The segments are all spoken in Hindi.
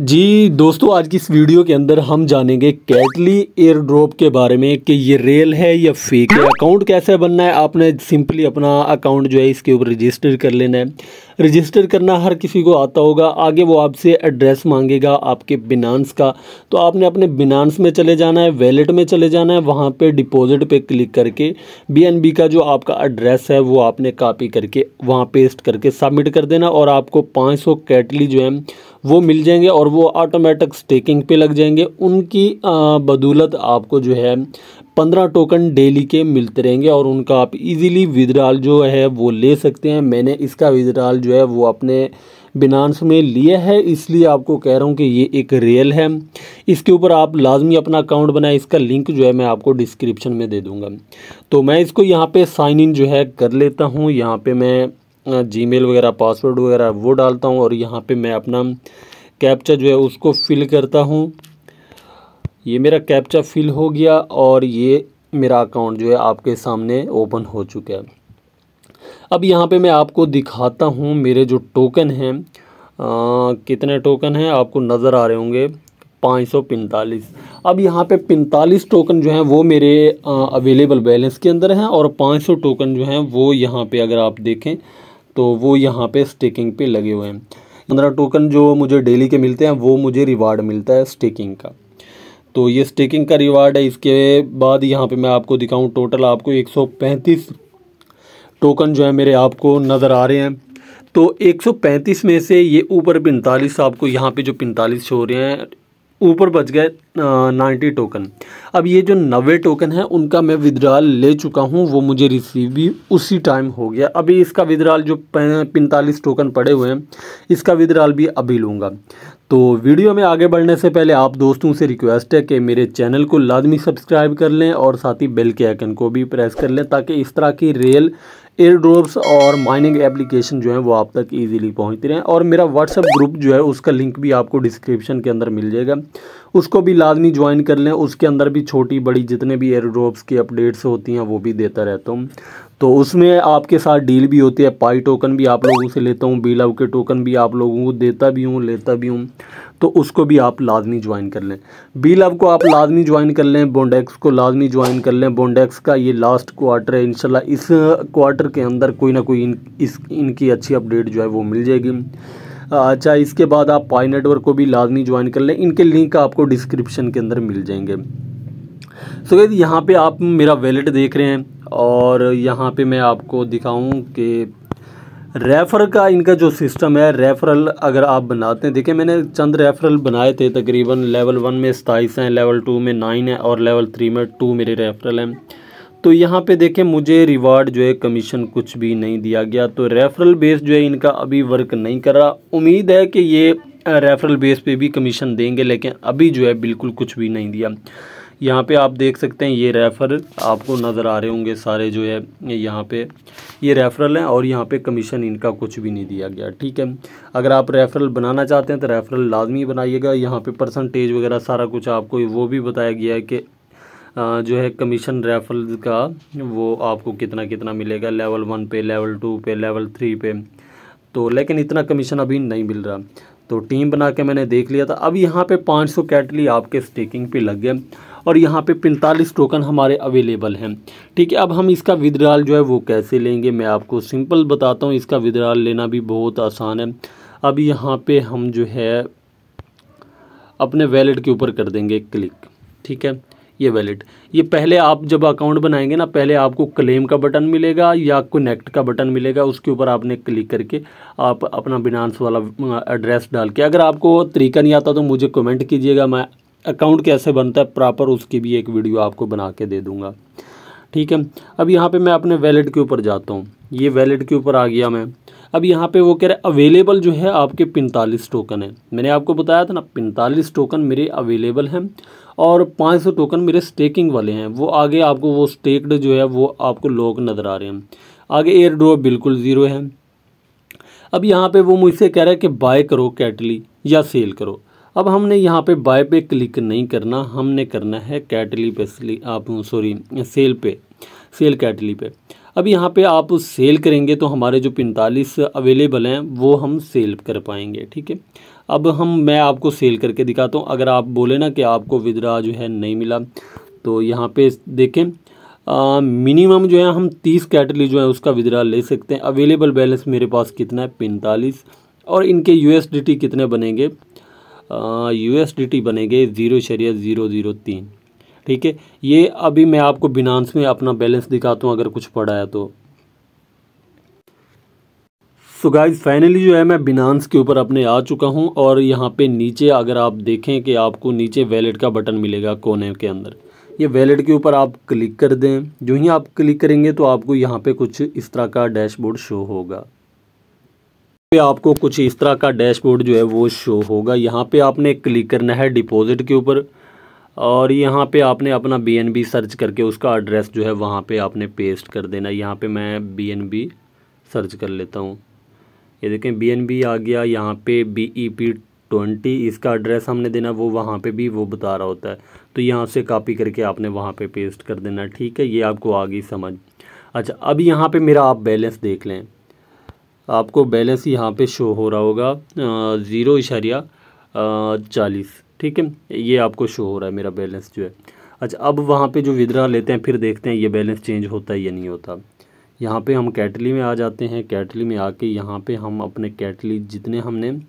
जी दोस्तों आज की इस वीडियो के अंदर हम जानेंगे कैटली एयर ड्रॉप के बारे में कि ये रियल है या फेक है अकाउंट कैसे बनना है आपने सिंपली अपना अकाउंट जो है इसके ऊपर रजिस्टर कर लेना है रजिस्टर करना हर किसी को आता होगा आगे वो आपसे एड्रेस मांगेगा आपके बिनानस का तो आपने अपने बिनानस में चले जाना है वैलेट में चले जाना है वहाँ पर डिपोजिट पर क्लिक करके बी का जो आपका एड्रेस है वो आपने कापी करके वहाँ पेस्ट करके सबमिट कर देना और आपको पाँच कैटली जो है वो मिल जाएंगे और वो ऑटोमेटिक स्टेकिंग पे लग जाएंगे उनकी बदौलत आपको जो है पंद्रह टोकन डेली के मिलते रहेंगे और उनका आप इजीली विदड्राल जो है वो ले सकते हैं मैंने इसका विद्राल जो है वो अपने बिनांस में लिया है इसलिए आपको कह रहा हूँ कि ये एक रियल है इसके ऊपर आप लाजमी अपना अकाउंट बनाए इसका लिंक जो है मैं आपको डिस्क्रिप्शन में दे दूँगा तो मैं इसको यहाँ पर साइन इन जो है कर लेता हूँ यहाँ पर मैं जीमेल वगैरह पासवर्ड वगैरह वो डालता हूँ और यहाँ पे मैं अपना कैप्चा जो है उसको फिल करता हूँ ये मेरा कैप्चा फिल हो गया और ये मेरा अकाउंट जो है आपके सामने ओपन हो चुका है अब यहाँ पे मैं आपको दिखाता हूँ मेरे जो टोकन हैं कितने टोकन हैं आपको नज़र आ रहे होंगे पाँच सौ पैंतालीस अब यहाँ पे पैंतालीस टोकन जो हैं वो मेरे अवेलेबल बैलेंस के अंदर हैं और पाँच सौ टोकन जो हैं वो यहाँ पे अगर आप देखें तो वो यहाँ पे स्टेकिंग पे लगे हुए हैं पंद्रह टोकन जो मुझे डेली के मिलते हैं वो मुझे रिवार्ड मिलता है स्टेकिंग का तो ये स्टेकिंग का रिवार्ड है इसके बाद यहाँ पे मैं आपको दिखाऊँ टोटल आपको एक टोकन जो है मेरे आपको नज़र आ रहे हैं तो 135 में से ये ऊपर पैंतालीस आपको यहाँ पे जो पैंतालीस हो रहे हैं ऊपर बच गए नाइन्टी टोकन अब ये जो नब्बे टोकन है उनका मैं विद्रॉल ले चुका हूँ वो मुझे रिसीव भी उसी टाइम हो गया अभी इसका विद्रॉल जो पैंतालीस टोकन पड़े हुए हैं इसका विद्रॉल भी अभी लूँगा तो वीडियो में आगे बढ़ने से पहले आप दोस्तों से रिक्वेस्ट है कि मेरे चैनल को लाजमी सब्सक्राइब कर लें और साथ ही बेल के आइकन को भी प्रेस कर लें ताकि इस तरह की रेल एयर ड्रॉप्स और माइनिंग एप्लीकेशन जो है वो आप तक इजीली पहुंचते रहे और मेरा व्हाट्सअप ग्रुप जो है उसका लिंक भी आपको डिस्क्रिप्शन के अंदर मिल जाएगा उसको भी लाजमी ज्वाइन कर लें उसके अंदर भी छोटी बड़ी जितने भी एयर ड्रॉप्स की अपडेट्स होती हैं वो भी देता रहता हूँ तो उसमें आपके साथ डील भी होती है पाई टोकन भी आप लोगों से लेता हूँ बी लव के टोकन भी आप लोगों को देता भी हूँ लेता भी हूँ तो उसको भी आप लाजमी ज्वाइन कर लें बी लव को आप लाजमी ज्वाइन कर लें बोंडेक्स को लाजमी ज्वाइन कर लें बोंडेक्स का ये लास्ट क्वार्टर है इनशाला इस क्वार्टर के अंदर कोई ना कोई इन इस इनकी अच्छी अपडेट जो है वो मिल जाएगी अच्छा इसके बाद आप पाई नेटवर्क को भी लाजमी ज्वाइन कर लें इनके लिंक आपको डिस्क्रिप्शन के अंदर मिल जाएंगे सो तो so, यहाँ पे आप मेरा वैलेट देख रहे हैं और यहाँ पे मैं आपको दिखाऊं कि रेफ़र का इनका जो सिस्टम है रेफ़रल अगर आप बनाते हैं देखिए मैंने चंद रेफ़रल बनाए थे तकरीबन लेवल वन में सताईस हैं लेवल टू में नाइन है और लेवल थ्री में टू मेरे रेफ़रल हैं तो यहाँ पे देखें मुझे रिवार्ड जो है कमीशन कुछ भी नहीं दिया गया तो रेफरल बेस जो है इनका अभी वर्क नहीं कर रहा उम्मीद है कि ये रेफरल बेस पे भी कमीशन देंगे लेकिन अभी जो है बिल्कुल कुछ भी नहीं दिया यहाँ पे आप देख सकते हैं ये रेफर आपको नज़र आ रहे होंगे सारे जो है यहाँ पे ये रेफरल हैं और यहाँ पे कमीशन इनका कुछ भी नहीं दिया गया ठीक है अगर आप रेफरल बनाना चाहते हैं तो रेफरल लाजमी बनाइएगा यहाँ पे परसेंटेज वगैरह सारा कुछ आपको वो भी बताया गया है कि जो है कमीशन रेफल का वो आपको कितना कितना मिलेगा लेवल वन पे लेवल टू पे लेवल थ्री पे तो लेकिन इतना कमीशन अभी नहीं मिल रहा तो टीम बना के मैंने देख लिया था अब यहाँ पे 500 सौ कैटली आपके स्टेकिंग पे लग गए और यहाँ पे 45 टोकन हमारे अवेलेबल हैं ठीक है अब हम इसका विदड्राल जो है वो कैसे लेंगे मैं आपको सिंपल बताता हूँ इसका विद्राल लेना भी बहुत आसान है अब यहाँ पे हम जो है अपने वैलेट के ऊपर कर देंगे क्लिक ठीक है ये वैलिड ये पहले आप जब अकाउंट बनाएंगे ना पहले आपको क्लेम का बटन मिलेगा या कनेक्ट का बटन मिलेगा उसके ऊपर आपने क्लिक करके आप अपना बिनांस वाला एड्रेस डाल के अगर आपको तरीका नहीं आता तो मुझे कमेंट कीजिएगा मैं अकाउंट कैसे बनता है प्रॉपर उसकी भी एक वीडियो आपको बना के दे दूँगा ठीक है अब यहाँ पर मैं अपने वैलिड के ऊपर जाता हूँ ये वैलिड के ऊपर आ गया मैं अब यहाँ पे वो कह रहा है अवेलेबल जो है आपके पैंतालीस टोकन है मैंने आपको बताया था ना पैंतालीस टोकन मेरे अवेलेबल हैं और 500 टोकन मेरे स्टेकिंग वाले हैं वो आगे आपको वो स्टेक्ड जो है वो आपको लोग नज़र आ रहे हैं आगे एयर ड्रॉप बिल्कुल ज़ीरो है अब यहाँ पर वो मुझसे कह रहा है कि बाय करो कैटली या सेल करो अब हमने यहाँ पे बाय पे क्लिक नहीं करना हमने करना है कैटली पे आप सॉरी सेल पे सेल कैटली पे अब यहाँ पे आप सेल करेंगे तो हमारे जो पैंतालीस अवेलेबल हैं वो हम सेल कर पाएंगे ठीक है अब हम मैं आपको सेल करके दिखाता हूँ अगर आप बोले ना कि आपको विदरा जो है नहीं मिला तो यहाँ पे देखें मिनिमम जो है हम तीस कैटली जो है उसका विदरा ले सकते हैं अवेलेबल बैलेंस मेरे पास कितना है पैंतालीस और इनके यू कितने बनेंगे यू बनेंगे ज़ीरो शरिया ज़ीरो ज़ीरो तीन ठीक है ये अभी मैं आपको बिनांस में अपना बैलेंस दिखाता हूँ अगर कुछ पड़ा है तो सो गाइज फाइनली जो है मैं बिनांस के ऊपर अपने आ चुका हूँ और यहाँ पे नीचे अगर आप देखें कि आपको नीचे वैलेट का बटन मिलेगा कोने के अंदर ये वैलेट के ऊपर आप क्लिक कर दें जो ही आप क्लिक करेंगे तो आपको यहाँ पे कुछ इस तरह का डैशबोर्ड शो होगा पे आपको कुछ इस तरह का डैशबोर्ड जो है वो शो होगा यहाँ पे आपने क्लिक करना है डिपॉजिट के ऊपर और यहाँ पे आपने अपना बी सर्च करके उसका एड्रेस जो है वहाँ पे आपने पेस्ट कर देना यहाँ पे मैं बी सर्च कर लेता हूँ ये देखें बी आ गया यहाँ पे बी ई पी ट्वेंटी इसका एड्रेस हमने देना वो वहाँ पे भी वो बता रहा होता है तो यहाँ से कॉपी करके आपने वहाँ पे पेस्ट कर देना ठीक है ये आपको आ गई समझ अच्छा अब यहाँ पे मेरा आप बैलेंस देख लें आपको बैलेंस यहाँ पे शो हो रहा होगा ज़ीरो इशारिया चालीस ठीक है ये आपको शो हो रहा है मेरा बैलेंस जो है अच्छा अब वहाँ पे जो विद्रा लेते हैं फिर देखते हैं ये बैलेंस चेंज होता है या नहीं होता यहाँ पे हम कैटली में आ जाते हैं कैटली में आके यहाँ पे हम अपने कैटली जितने हमने आ,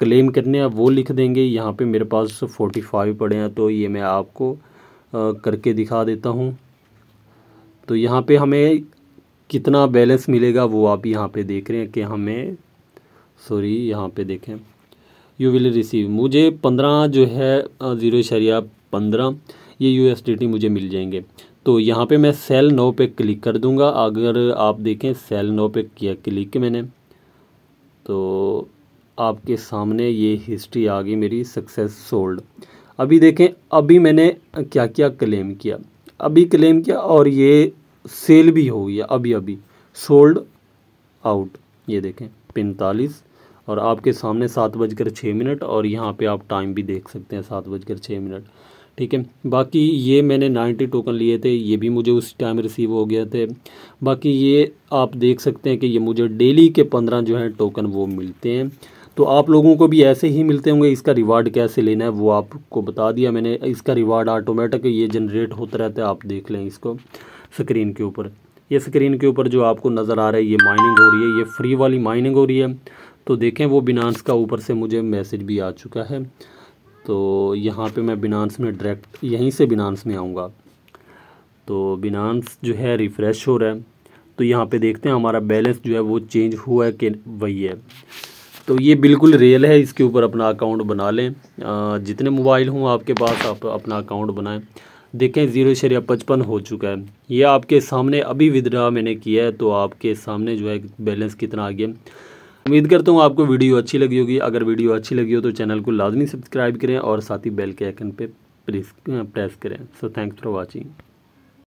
क्लेम करने हैं वो लिख देंगे यहाँ पे मेरे पास फोर्टी फाइव पड़े हैं तो ये मैं आपको आ, करके दिखा देता हूँ तो यहाँ पर हमें कितना बैलेंस मिलेगा वो आप यहाँ पर देख रहे हैं कि हमें सॉरी यहाँ पर देखें यू विल रिसीव मुझे पंद्रह जो है ज़ीरो शरिया पंद्रह ये यू मुझे मिल जाएंगे तो यहाँ पे मैं सेल नौ पे क्लिक कर दूँगा अगर आप देखें सेल नौ पे किया क्लिक मैंने तो आपके सामने ये हिस्ट्री आ गई मेरी सक्सेस सोल्ड अभी देखें अभी मैंने क्या क्या क्लेम किया अभी क्लेम किया और ये सेल भी हो गया अभी अभी सोल्ड आउट ये देखें पैंतालीस और आपके सामने सात बजकर छः मिनट और यहाँ पे आप टाइम भी देख सकते हैं सात बजकर छः मिनट ठीक है बाकी ये मैंने नाइन्टी टोकन लिए थे ये भी मुझे उस टाइम रिसीव हो गया थे बाकी ये आप देख सकते हैं कि ये मुझे डेली के पंद्रह जो हैं टोकन वो मिलते हैं तो आप लोगों को भी ऐसे ही मिलते होंगे इसका रिवार्ड कैसे लेना है वो आपको बता दिया मैंने इसका रिवार्ड ऑटोमेटिक ये जनरेट होता रहता है आप देख लें इसको स्क्रीन के ऊपर ये स्क्रीन के ऊपर जो आपको नज़र आ रहा है ये माइनिंग हो रही है ये फ्री वाली माइनिंग हो रही है तो देखें वो बिनांस का ऊपर से मुझे मैसेज भी आ चुका है तो यहाँ पे मैं बिनांस में डायरेक्ट यहीं से बिनांस में आऊँगा तो बिनांस जो है रिफ़्रेश हो रहा है तो यहाँ पे देखते हैं हमारा बैलेंस जो है वो चेंज हुआ है कि वही है तो ये बिल्कुल रियल है इसके ऊपर अपना अकाउंट बना लें जितने मोबाइल हों आपके पास आप अपना अकाउंट बनाएँ देखें ज़ीरो शरिया पचपन हो चुका है ये आपके सामने अभी विदड्रा मैंने किया है तो आपके सामने जो है बैलेंस कितना आ गया उम्मीद करता हूँ आपको वीडियो अच्छी लगी होगी अगर वीडियो अच्छी लगी हो तो चैनल को लाजमी सब्सक्राइब करें और साथ ही बेल के आइकन पर प्रेस करें सो थैंक्स फॉर वॉचिंग